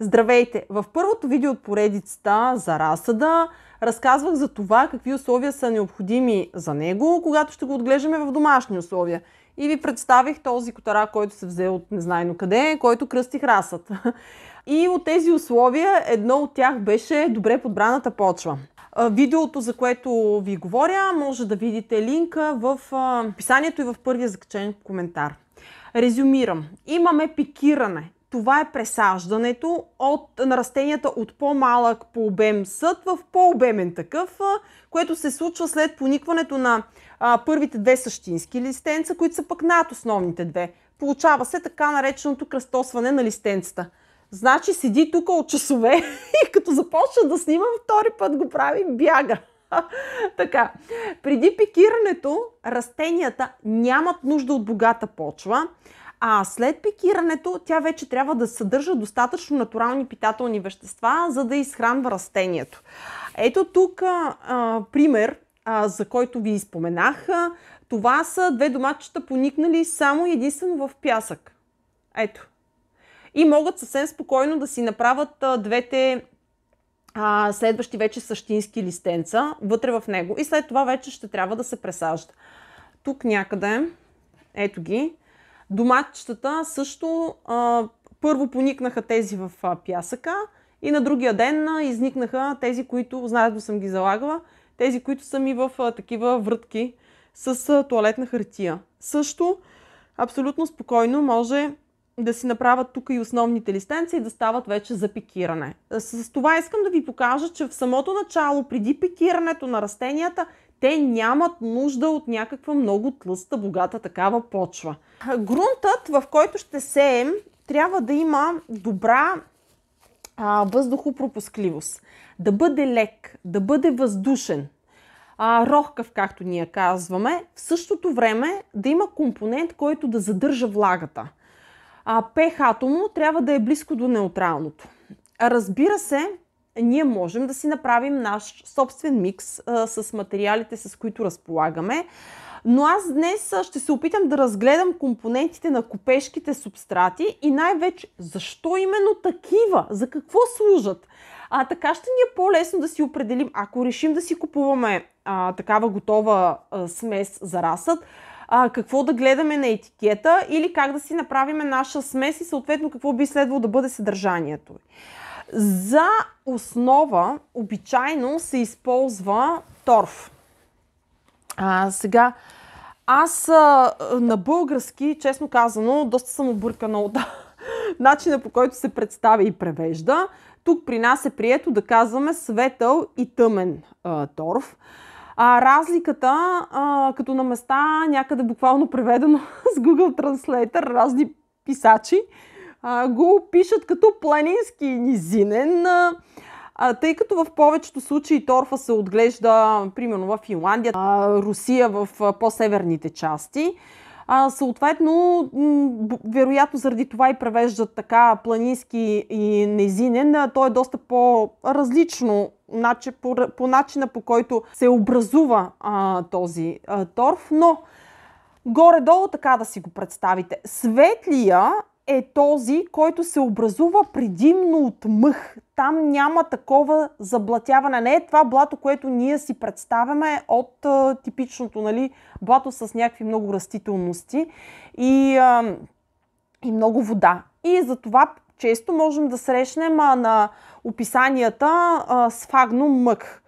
Здравейте! В първото видео от поредицата за разсъда разказвах за това какви условия са необходими за него, когато ще го отглеждаме в домашни условия. И ви представих този котара, който се взе от незнайно къде, който кръстих расът. И от тези условия едно от тях беше добре подбраната почва. Видеото, за което ви говоря, може да видите линка в описанието и в първия закачен коментар. Резюмирам. Имаме пикиране това е пресаждането от, на растенията от по-малък по обем съд в по-обемен такъв, което се случва след поникването на а, първите две същински листенца, които са пък над основните две. Получава се така нареченото кръстосване на листенцата. Значи седи тук от часове и като започна да снимам втори път го прави, бяга. така, преди пикирането растенията нямат нужда от богата почва, а след пикирането тя вече трябва да съдържа достатъчно натурални питателни вещества, за да изхранва растението. Ето тук а, пример, а, за който ви споменах. Това са две доматчета поникнали само единствено в пясък. Ето. И могат съвсем спокойно да си направят а, двете а, следващи вече същински листенца вътре в него. И след това вече ще трябва да се пресажда. Тук някъде, ето ги, Доматчетата също а, първо поникнаха тези в а, пясъка и на другия ден а, изникнаха тези, които, да съм ги залагала, тези, които са ми в а, такива врътки с а, туалетна хартия. Също абсолютно спокойно може да си направят тук и основните листенца и да стават вече за пикиране. С това искам да ви покажа, че в самото начало, преди пикирането на растенията, те нямат нужда от някаква много тлъста, богата такава почва. Грунтът, в който ще сеем, трябва да има добра а, въздухопропускливост, да бъде лек, да бъде въздушен, а, рохкав, както ние казваме, в същото време да има компонент, който да задържа влагата. А, ph му трябва да е близко до неутралното. Разбира се, ние можем да си направим наш собствен микс а, с материалите, с които разполагаме. Но аз днес ще се опитам да разгледам компонентите на купешките субстрати и най-вече защо именно такива, за какво служат. А така ще ни е по-лесно да си определим, ако решим да си купуваме а, такава готова а, смес за расът, а, какво да гледаме на етикета или как да си направим наша смес и съответно какво би следвало да бъде съдържанието. За основа обичайно се използва торф. А, сега, аз а, на български, честно казано, доста съм объркана от начина по който се представя и превежда. Тук при нас е прието да казваме светъл и тъмен а, торф. А, разликата, а, като на места някъде буквално преведено с Google Translator, разни писачи, а, го опишат като планински и низинен. А, тъй като в повечето случаи торфа се отглежда, примерно в Финландия, а, Русия в по-северните части, а, съответно, вероятно заради това и превеждат така планински и незинен. то е доста по-различно начи, по, по начина по който се образува а, този а, торф, но горе-долу така да си го представите. Светлия е този, който се образува предимно от мъх. Там няма такова заблатяване. Не е това блато, което ние си представяме от а, типичното нали, блато с някакви много растителности и, а, и много вода. И затова често можем да срещнем а, на описанията а, Фагно мъх.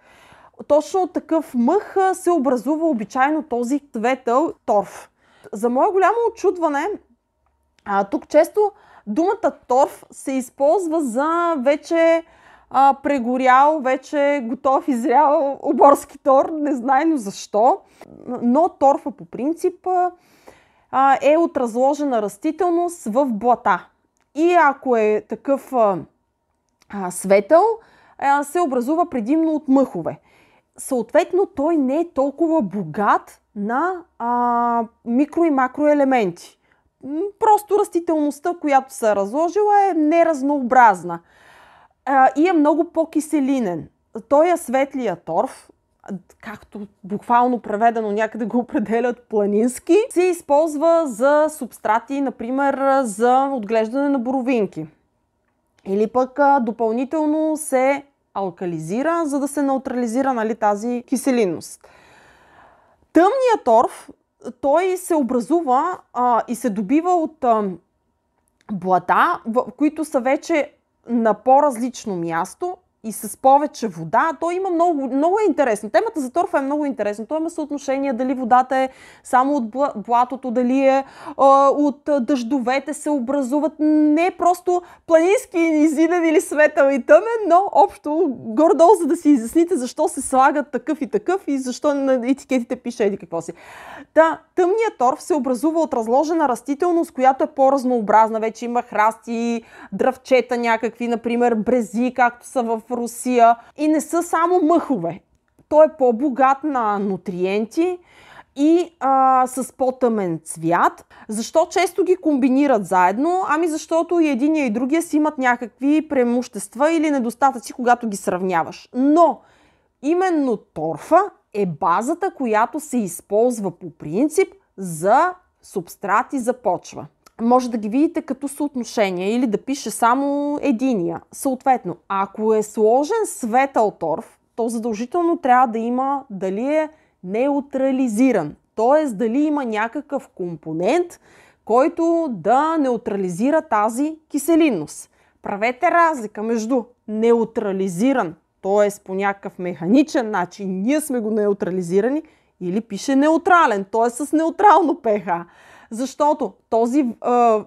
Точно от такъв мъх се образува обичайно този цветъл торф. За мое голямо очудване, а, тук често думата торф се използва за вече а, прегорял, вече готов, изрял оборски тор, но защо. Но торфа по принцип а, е от разложена растителност в блата. И ако е такъв а, светъл, а, се образува предимно от мъхове. Съответно, той не е толкова богат на а, микро и макроелементи просто растителността, която се е разложила е неразнообразна и е много по-киселинен. Той е светлия торф, както буквално преведено някъде го определят планински, се използва за субстрати, например за отглеждане на боровинки. Или пък допълнително се алкализира, за да се неутрализира нали, тази киселинност. Тъмният торф той се образува а, и се добива от а, блата, в, които са вече на по-различно място, и с повече вода, то има много, много е интересно. Темата за торфа е много интересна. То има съотношение дали водата е само от блатото, дали е от дъждовете се образуват. Не е просто планински изиден или светъл и тъмен, но общо гордо, за да си изясните защо се слагат такъв и такъв и защо на етикетите пише еди какво си. Да, тъмният торф се образува от разложена растителност, която е по-разнообразна. Вече има храсти, дръвчета някакви, например брези, както са в Русия и не са само мъхове. Той е по-богат на нутриенти и а, с по-тъмен цвят. Защо често ги комбинират заедно? Ами защото и единия и другия си имат някакви преимущества или недостатъци, когато ги сравняваш. Но именно торфа е базата, която се използва по принцип за субстрати за почва може да ги видите като съотношение или да пише само единия. Съответно, ако е сложен светъл торф, то задължително трябва да има дали е неутрализиран. Т.е. дали има някакъв компонент, който да неутрализира тази киселинност. Правете разлика между неутрализиран, т.е. по някакъв механичен начин ние сме го неутрализирани, или пише неутрален, т.е. с неутрално pH защото този а,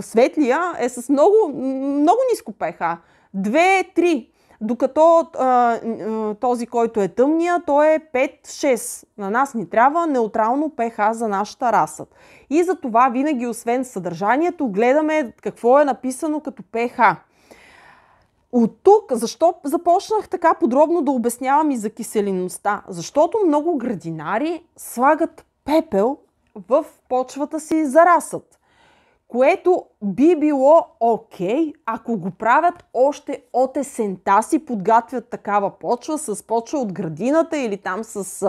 светлия е с много, много ниско pH. 2-3, докато а, този, който е тъмния, той е 5-6. На нас ни трябва неутрално pH за нашата раса. И за това винаги, освен съдържанието, гледаме какво е написано като pH. От тук, защо започнах така подробно да обяснявам и за киселинността? Защото много градинари слагат пепел в почвата си зарасат. Което би било окей, okay, ако го правят още от есента си, подготвят такава почва с почва от градината или там с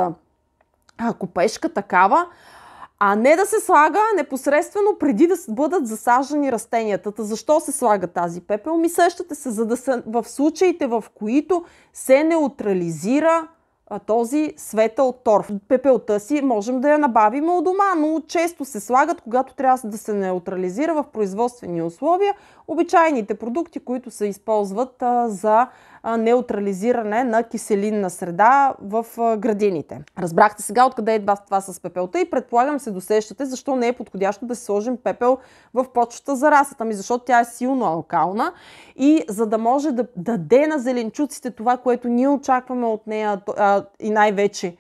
а, купешка такава, а не да се слага непосредствено преди да бъдат засаждани растенията. Защо се слага тази пепел? Ми сещате се, за да са в случаите, в които се неутрализира а този светъл торф. Пепелта си можем да я набавим от дома, но често се слагат, когато трябва да се неутрализира в производствени условия, обичайните продукти, които се използват за неутрализиране на киселинна среда в градините. Разбрахте сега откъде идва това с пепелта и предполагам се досещате защо не е подходящо да си сложим пепел в почвата за расата ми, защото тя е силно алкална и за да може да даде на зеленчуците това, което ние очакваме от нея и най-вече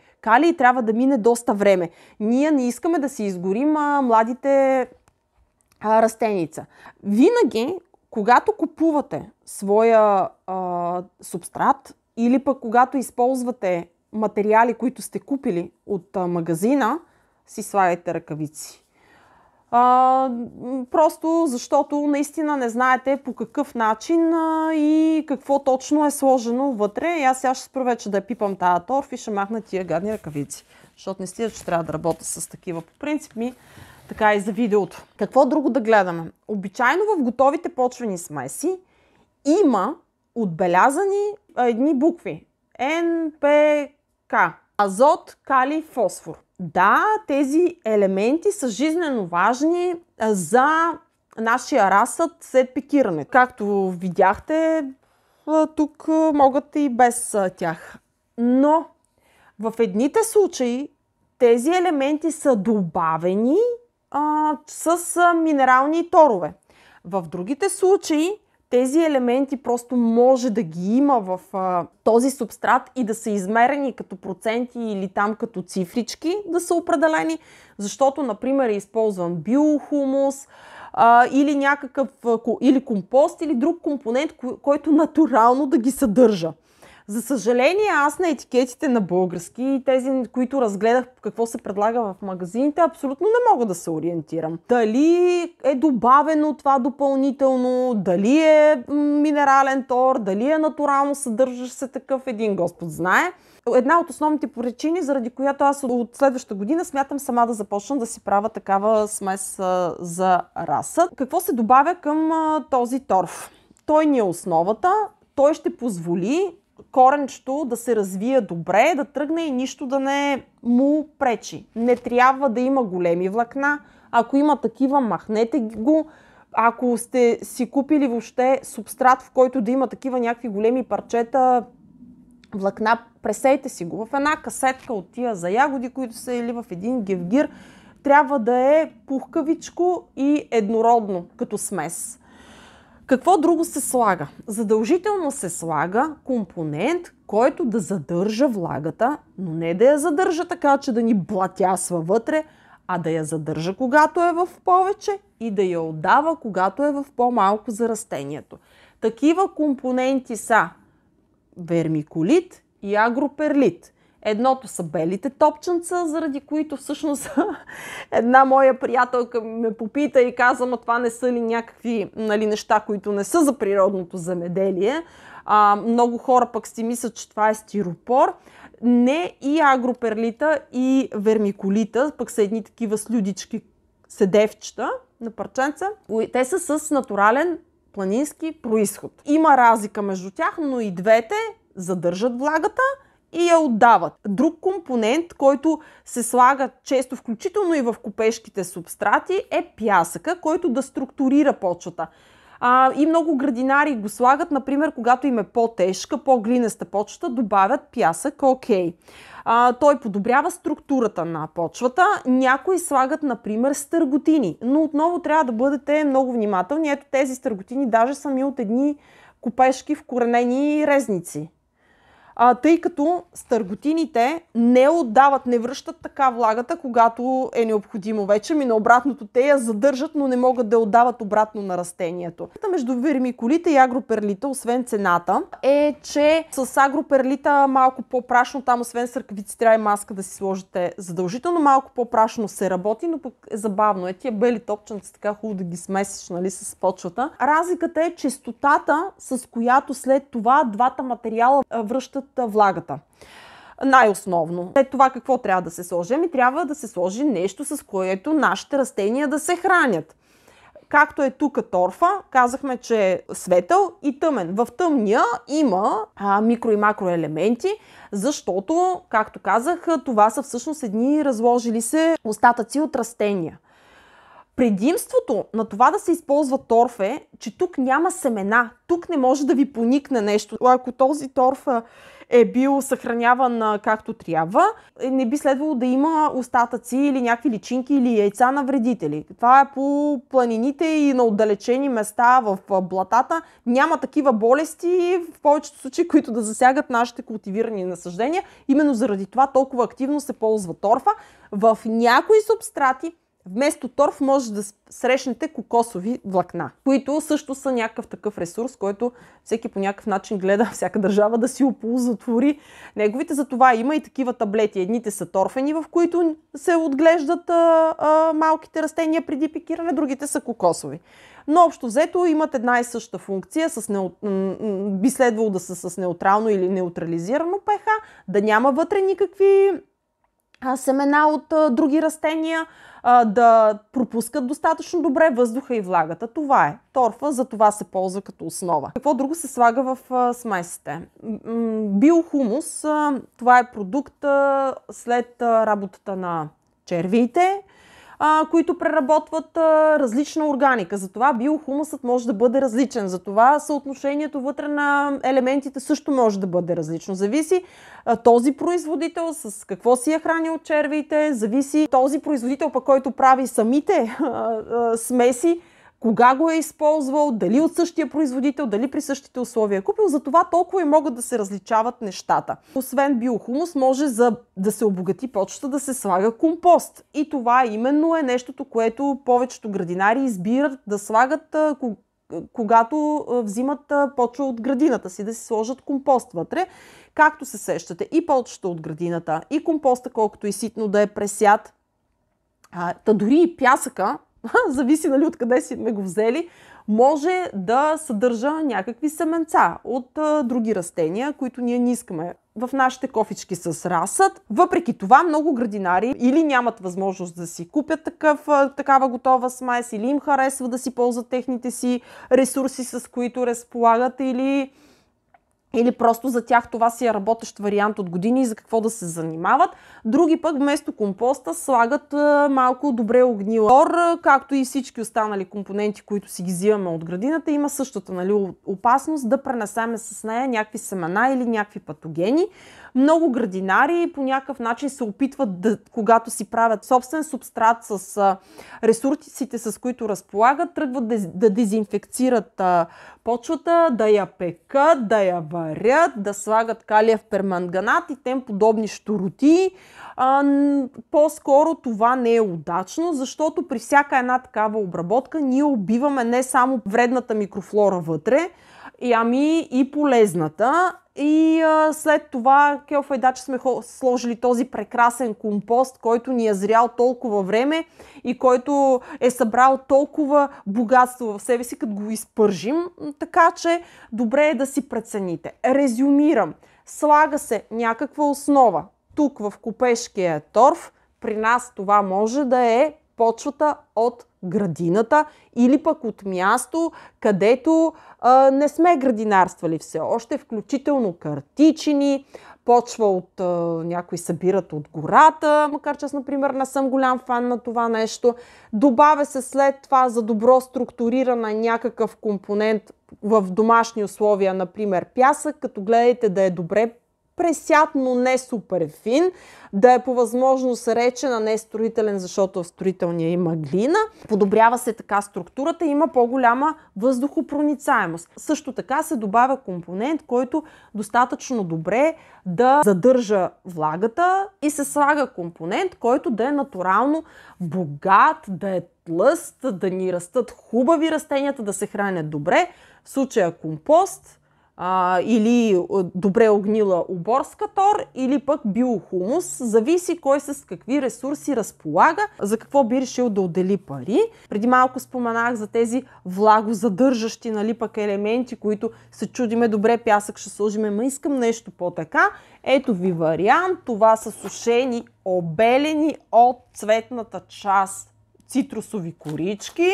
и трябва да мине доста време. Ние не искаме да си изгорим а, младите растеница. Винаги, когато купувате своя а, субстрат или пък когато използвате материали, които сте купили от а, магазина, си слагайте ръкавици. А, просто защото наистина не знаете по какъв начин а, и какво точно е сложено вътре. И аз сега ще спра да я пипам тази торф и ще махна тия гадни ръкавици. Защото не стига, че трябва да работя с такива. По принцип ми така и за видеото. Какво друго да гледаме? Обичайно в готовите почвени смеси има отбелязани едни букви. НПК. Азот, калий, фосфор. Да, тези елементи са жизненно важни за нашия разсъд след пикирането. Както видяхте, тук могат и без тях. Но в едните случаи тези елементи са добавени а, с минерални торове. В другите случаи тези елементи просто може да ги има в а, този субстрат и да са измерени като проценти или там като цифрички да са определени, защото, например, е използван биохумус а, или някакъв или компост или друг компонент, кой, който натурално да ги съдържа. За съжаление, аз на етикетите на български и тези, които разгледах какво се предлага в магазините, абсолютно не мога да се ориентирам. Дали е добавено това допълнително, дали е минерален тор, дали е натурално съдържащ се такъв, един Господ знае. Една от основните причини, заради която аз от следващата година смятам сама да започна да си правя такава смес за раса. Какво се добавя към този торф? Той ни е основата, той ще позволи коренчето да се развие добре, да тръгне и нищо да не му пречи. Не трябва да има големи влакна. Ако има такива, махнете го. Ако сте си купили въобще субстрат, в който да има такива някакви големи парчета, влакна, пресейте си го в една касетка от тия за ягоди, които са или в един гевгир. Трябва да е пухкавичко и еднородно като смес. Какво друго се слага? Задължително се слага компонент, който да задържа влагата, но не да я задържа така, че да ни блатясва вътре, а да я задържа когато е в повече и да я отдава когато е в по-малко за растението. Такива компоненти са вермиколит и агроперлит. Едното са белите топченца, заради които всъщност една моя приятелка ме попита и каза, ма това не са ли някакви нали, неща, които не са за природното земеделие. А, много хора пък си мислят, че това е стиропор. Не и агроперлита, и вермиколита, пък са едни такива слюдички седевчета на парченца. Те са с натурален планински происход. Има разлика между тях, но и двете задържат влагата, и я отдават. Друг компонент, който се слага често, включително и в купешките субстрати, е пясъка, който да структурира почвата. А, и много градинари го слагат, например, когато им е по-тежка, по-глинеста почвата, добавят пясък, окей. А, той подобрява структурата на почвата. Някои слагат, например, стърготини, но отново трябва да бъдете много внимателни. Ето тези стърготини даже са ми от едни купешки вкоренени резници а, тъй като стърготините не отдават, не връщат така влагата, когато е необходимо вече. Ми на обратното те я задържат, но не могат да отдават обратно на растението. Между вермиколите и агроперлита, освен цената, е, че с агроперлита малко по-прашно, там освен съркавици трябва и маска да си сложите задължително, малко по-прашно се работи, но пък е забавно. Е, тия бели топченци така хубаво да ги смесиш нали, с почвата. Разликата е честотата, с която след това двата материала връщат сложат влагата. Най-основно. След това какво трябва да се сложи? Ами трябва да се сложи нещо, с което нашите растения да се хранят. Както е тук торфа, казахме, че е светъл и тъмен. В тъмния има а, микро и макроелементи, защото, както казах, това са всъщност едни разложили се остатъци от растения. Предимството на това да се използва торф е, че тук няма семена. Тук не може да ви поникне нещо. Ако този торф е бил съхраняван както трябва, е, не би следвало да има остатъци или някакви личинки или яйца на вредители. Това е по планините и на отдалечени места в блатата. Няма такива болести, в повечето случаи, които да засягат нашите култивирани насъждения. Именно заради това толкова активно се ползва торфа. В някои субстрати Вместо торф може да срещнете кокосови влакна, които също са някакъв такъв ресурс, който всеки по някакъв начин гледа всяка държава да си оползотвори неговите. Затова има и такива таблети. Едните са торфени, в които се отглеждат а, а, малките растения преди пикиране, другите са кокосови. Но общо взето имат една и съща функция, с неу... би следвало да са с неутрално или неутрализирано пеха, да няма вътре никакви семена от други растения, да пропускат достатъчно добре въздуха и влагата. Това е. Торфа за това се ползва като основа. Какво друго се слага в смесите? Биохумус, това е продукт след работата на червите а, които преработват а, различна органика. Затова биохумусът може да бъде различен. Затова съотношението вътре на елементите също може да бъде различно. Зависи а, този производител с какво си е хранил червите, зависи този производител, пък който прави самите а, а, смеси, кога го е използвал, дали от същия производител, дали при същите условия е купил. Затова толкова и могат да се различават нещата. Освен биохумус, може за да се обогати почта да се слага компост. И това именно е нещото, което повечето градинари избират да слагат когато взимат почва от градината си, да си сложат компост вътре. Както се сещате, и почвата от градината, и компоста, колкото и ситно да е пресят, та дори и пясъка зависи нали, къде си ме го взели, може да съдържа някакви семенца от а, други растения, които ние не искаме в нашите кофички с расът. Въпреки това, много градинари или нямат възможност да си купят такъв, такава готова смес, или им харесва да си ползват техните си ресурси, с които разполагат, или или просто за тях това си е работещ вариант от години и за какво да се занимават. Други пък вместо компоста слагат малко добре огнила тор, както и всички останали компоненти, които си ги взимаме от градината. Има същата нали, опасност да пренесеме с нея някакви семена или някакви патогени. Много градинари по някакъв начин се опитват, да, когато си правят собствен субстрат с а, ресурсите, с които разполагат, тръгват да, да дезинфекцират а, почвата, да я пекат, да я варят, да слагат калия в перманганат и тем подобни штороти. А, по-скоро това не е удачно, защото при всяка една такава обработка ние убиваме не само вредната микрофлора вътре, ами и полезната. И а, след това Келфа и Дача сме сложили този прекрасен компост, който ни е зрял толкова време и който е събрал толкова богатство в себе си, като го изпържим. Така че добре е да си прецените. Резюмирам. Слага се някаква основа. Тук в купешкия торф, при нас това може да е почвата от градината или пък от място, където а, не сме градинарствали все още, включително картичини, почва от а, някои събират от гората, макар че аз, например, не съм голям фан на това нещо. Добавя се след това за добро структурирана някакъв компонент в домашни условия, например пясък, като гледайте да е добре пресят, но не супер фин, да е по възможност речен, а не е строителен, защото в строителния има глина. Подобрява се така структурата и има по-голяма въздухопроницаемост. Също така се добавя компонент, който достатъчно добре да задържа влагата и се слага компонент, който да е натурално богат, да е тлъст, да ни растат хубави растенията, да се хранят добре. В случая компост – а, или добре огнила уборска тор, или пък биохумус. Зависи кой с какви ресурси разполага, за какво би решил да отдели пари. Преди малко споменах за тези влагозадържащи нали, пък елементи, които се чудиме, добре пясък ще сложиме, ма искам нещо по-така. Ето ви вариант, това са сушени, обелени от цветната част цитрусови корички,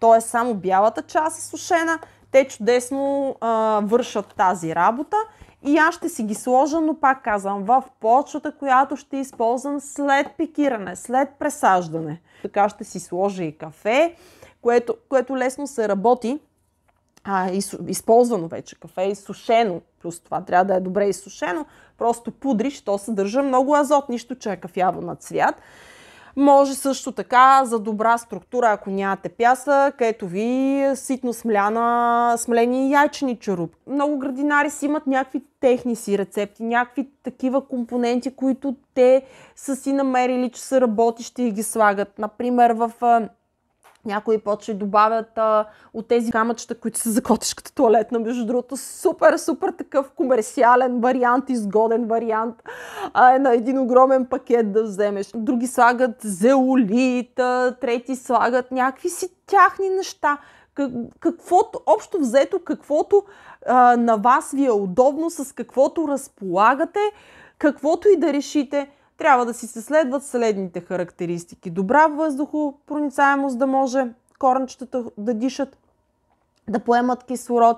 т.е. само бялата част е сушена, те чудесно а, вършат тази работа и аз ще си ги сложа, но пак казвам, в почвата, която ще използвам след пикиране, след пресаждане. Така ще си сложа и кафе, което, което лесно се работи, а, из, използвано вече кафе, изсушено, плюс това трябва да е добре изсушено, просто пудриш, то съдържа много азот, нищо, че е кафяво на цвят. Може също така за добра структура, ако нямате пясък, ето ви ситно смляна, смлени яйчени черуп. Много градинари си имат някакви техни си рецепти, някакви такива компоненти, които те са си намерили, че са работещи и ги слагат. Например, в някои почва добавят а, от тези камъчета, които са за котешката туалетна, между другото. Супер, супер такъв комерциален вариант, изгоден вариант. А, е на един огромен пакет да вземеш. Други слагат зеолит, трети слагат някакви си тяхни неща каквото, общо взето, каквото а, на вас ви е удобно, с каквото разполагате, каквото и да решите, трябва да си се следват следните характеристики. Добра въздухопроницаемост да може коренчетата да дишат, да поемат кислород,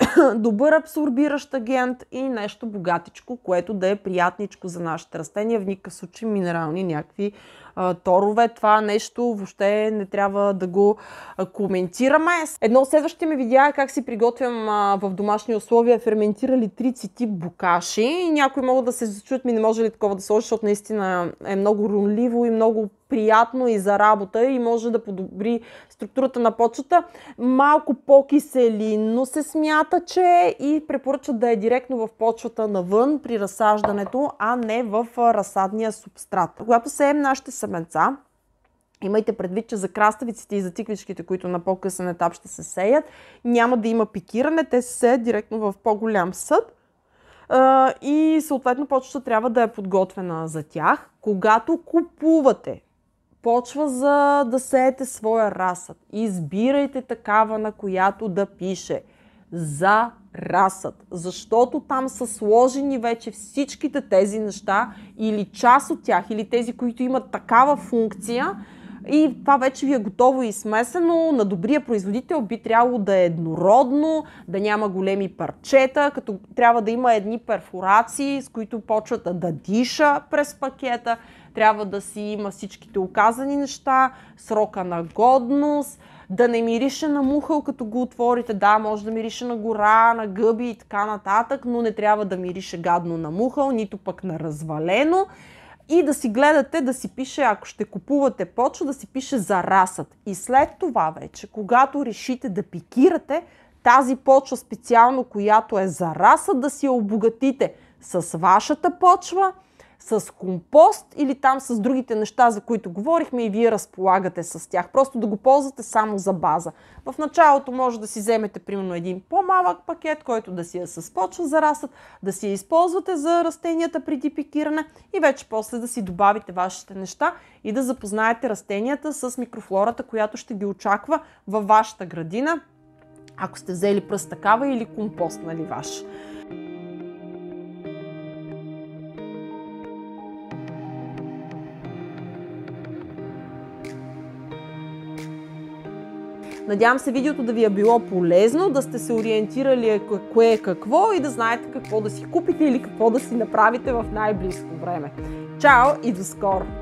добър абсорбиращ агент и нещо богатичко, което да е приятничко за нашите растения, в никакъв случай минерални някакви а, торове. Това нещо въобще не трябва да го а, коментираме. Едно от следващите ми видеа е как си приготвям а, в домашни условия ферментирали трици тип букаши. И някои могат да се зачуят ми не може ли такова да сложи, защото наистина е много рунливо и много приятно и за работа и може да подобри структурата на почвата. Малко по-киселинно се смята, че и препоръчат да е директно в почвата навън при разсаждането, а не в разсадния субстрат. Когато сеем нашите семенца, Имайте предвид, че за краставиците и за тиквичките, които на по-късен етап ще се сеят, няма да има пикиране, те се сеят директно в по-голям съд и съответно почвата трябва да е подготвена за тях. Когато купувате почва за да сеете своя расът. Избирайте такава, на която да пише за расът, защото там са сложени вече всичките тези неща или част от тях, или тези, които имат такава функция и това вече ви е готово и смесено. На добрия производител би трябвало да е еднородно, да няма големи парчета, като трябва да има едни перфорации, с които почвата да диша през пакета трябва да си има всичките оказани неща, срока на годност, да не мирише на мухъл, като го отворите. Да, може да мирише на гора, на гъби и така нататък, но не трябва да мирише гадно на мухъл, нито пък на развалено. И да си гледате, да си пише, ако ще купувате почва, да си пише за расът. И след това вече, когато решите да пикирате, тази почва специално, която е за раса, да си я обогатите с вашата почва – с компост или там с другите неща, за които говорихме и вие разполагате с тях. Просто да го ползвате само за база. В началото може да си вземете примерно един по-малък пакет, който да си я с почва за растът, да си я използвате за растенията преди пикиране и вече после да си добавите вашите неща и да запознаете растенията с микрофлората, която ще ги очаква във вашата градина, ако сте взели пръст такава или компост, нали ваш. Надявам се видеото да ви е било полезно, да сте се ориентирали е кое е какво и да знаете какво да си купите или какво да си направите в най-близко време. Чао и до скоро!